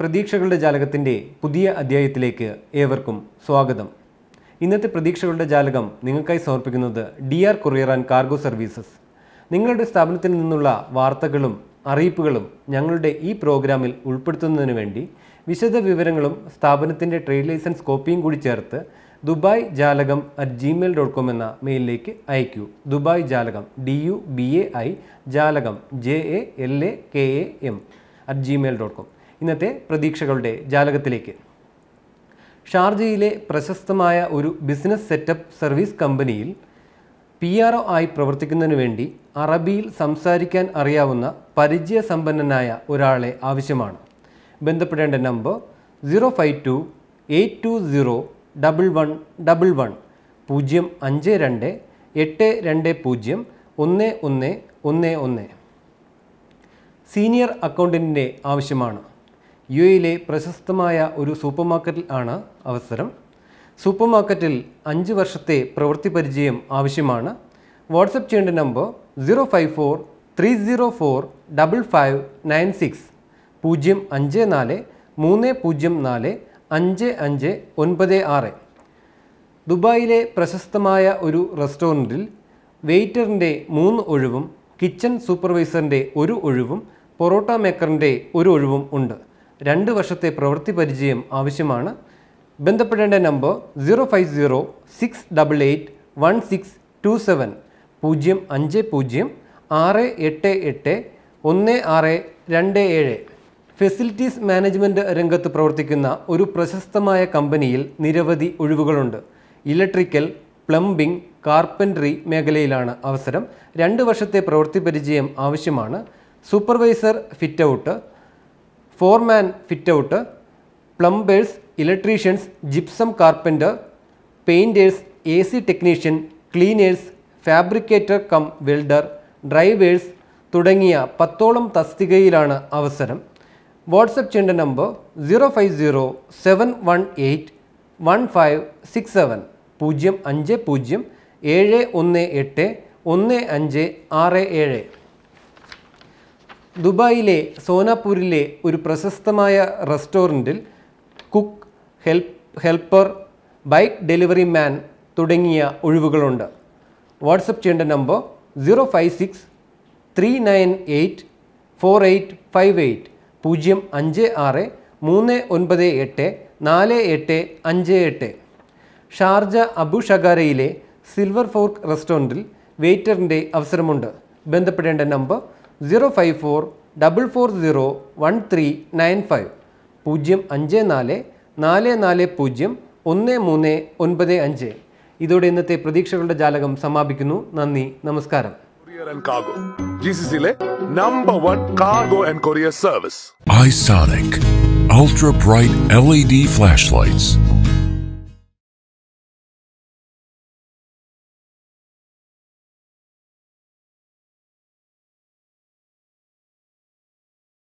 പ്രതീക്ഷകളുടെ ജാലകത്തിൻ്റെ പുതിയ അധ്യായത്തിലേക്ക് ഏവർക്കും സ്വാഗതം ഇന്നത്തെ പ്രതീക്ഷകളുടെ ജാലകം നിങ്ങൾക്കായി സമർപ്പിക്കുന്നത് D R courier and cargo services നിങ്ങളുടെ സ്ഥാപനത്തിൽ നിന്നുള്ള വാർത്തകളും അറിയിപ്പുകളും ഞങ്ങളുടെ ഈ പ്രോഗ്രാമിൽ ഉൾപ്പെടുത്തുന്നതിന് വേണ്ടി വിശദ വിവരങ്ങളും സ്ഥാപനത്തിൻ്റെ ട്രേഡ് ലൈസൻസ് കോപ്പിയും കൂടി ചേർത്ത് ദുബായ് ജാലകം അറ്റ് ജിമെയിൽ ഡോട്ട് കോം എന്ന മെയിലിലേക്ക് അയയ്ക്കൂ ദുബായ് ജാലകം D U B A I ജാലകം J A L A K A M at gmail dot com ഇന്നത്തെ പ്രതീക്ഷകളുടെ ജാലകത്തിലേക്ക് ഷാർജയിലെ പ്രശസ്തമായ ഒരു ബിസിനസ് സെറ്റപ്പ് സർവീസ് കമ്പനിയിൽ പി ആർ ഒ ആയി പ്രവർത്തിക്കുന്നതിന് വേണ്ടി അറബിയിൽ സംസാരിക്കാൻ അറിയാവുന്ന പരിചയസമ്പന്നനായ ഒരാളെ ആവശ്യമാണ് ബന്ധപ്പെടേണ്ട number zero five two eight two zero double one double one പൂജ്യം അഞ്ച് രണ്ട് എട്ട് രണ്ട് പൂജ്യം ഒന്ന് ഒന്ന് ഒന്ന് ഒന്ന് സീനിയർ അക്കൗണ്ടൻറ്റിൻ്റെ ആവശ്യമാണ് യു എയിലെ പ്രശസ്തമായ ഒരു സൂപ്പർ മാർക്കറ്റിൽ ആണ് അവസരം സൂപ്പർ മാർക്കറ്റിൽ അഞ്ച് വർഷത്തെ പ്രവൃത്തി പരിചയം ആവശ്യമാണ് വാട്സപ്പ് ചെയ്യേണ്ട number zero five four three zero four double five nine six പൂജ്യം അഞ്ച് നാല് മൂന്ന് പൂജ്യം നാല് അഞ്ച് അഞ്ച് ഒൻപത് ആറ് ദുബായിലെ പ്രശസ്തമായ ഒരു റെസ്റ്റോറൻറ്റിൽ വെയ്റ്ററിൻ്റെ മൂന്ന് ഒഴിവും കിച്ചൺ സൂപ്പർവൈസറിൻ്റെ ഒരു ഒഴിവും പൊറോട്ട മേക്കറിൻ്റെ ഒരു ഒഴിവും ഉണ്ട് രണ്ട് വർഷത്തെ പ്രവൃത്തി പരിചയം ആവശ്യമാണ് ബന്ധപ്പെടേണ്ട number zero five zero six double eight one six two seven പൂജ്യം അഞ്ച് പൂജ്യം ആറ് എട്ട് എട്ട് ഒന്ന് ആറ് രണ്ട് ഏഴ് ഫെസിലിറ്റീസ് മാനേജ്മെൻറ്റ് രംഗത്ത് പ്രവർത്തിക്കുന്ന ഒരു പ്രശസ്തമായ കമ്പനിയിൽ നിരവധി ഒഴിവുകളുണ്ട് ഇലക്ട്രിക്കൽ പ്ലംബിംഗ് കാർപ്പൻട്രി മേഖലയിലാണ് അവസരം രണ്ട് വർഷത്തെ പ്രവൃത്തി പരിചയം ആവശ്യമാണ് supervisor fit out foreman fit out plumbers electricians gypsum carpenter painters A C technician cleaners fabricator cum welder drivers തുടങ്ങിയ പത്തോളം തസ്തികയിലാണ് അവസരം വാട്സപ്പ് ചെയ്യേണ്ട number zero five zero seven one eight one five six seven പൂജ്യം അഞ്ച് പൂജ്യം ഏഴ് ഒന്ന് എട്ട് ഒന്ന് അഞ്ച് ആറ് ഏഴ് ദുബായിലെ സോനാപൂരിലെ ഒരു പ്രശസ്തമായ റെസ്റ്റോറൻറ്റിൽ cook help helper bike delivery man തുടങ്ങിയ ഒഴിവുകളുണ്ട് വാട്സപ്പ് ചെയ്യേണ്ട number zero five six three nine eight four eight five eight പൂജ്യം അഞ്ച് ആറ് മൂന്ന് ഒൻപത് എട്ട് നാല് എട്ട് അഞ്ച് എട്ട് ഷാർജ അബു ഷഗാരയിലെ സിൽവർ ഫോർക്ക് റെസ്റ്റോറൻറ്റിൽ വെയ്റ്ററിൻ്റെ അവസരമുണ്ട് ബന്ധപ്പെടേണ്ട number zero five four double four zero one three nine five പൂജ്യം അഞ്ച് നാല് നാല് നാല് പൂജ്യം ഒന്ന് മൂന്ന് ഒൻപത് അഞ്ച് ഇതോടെ ഇന്നത്തെ പ്രതീക്ഷകളുടെ ജാലകം സമാപിക്കുന്നു നന്ദി നമസ്കാരം number one cargo and courier service I sonic ultra bright LED flashlights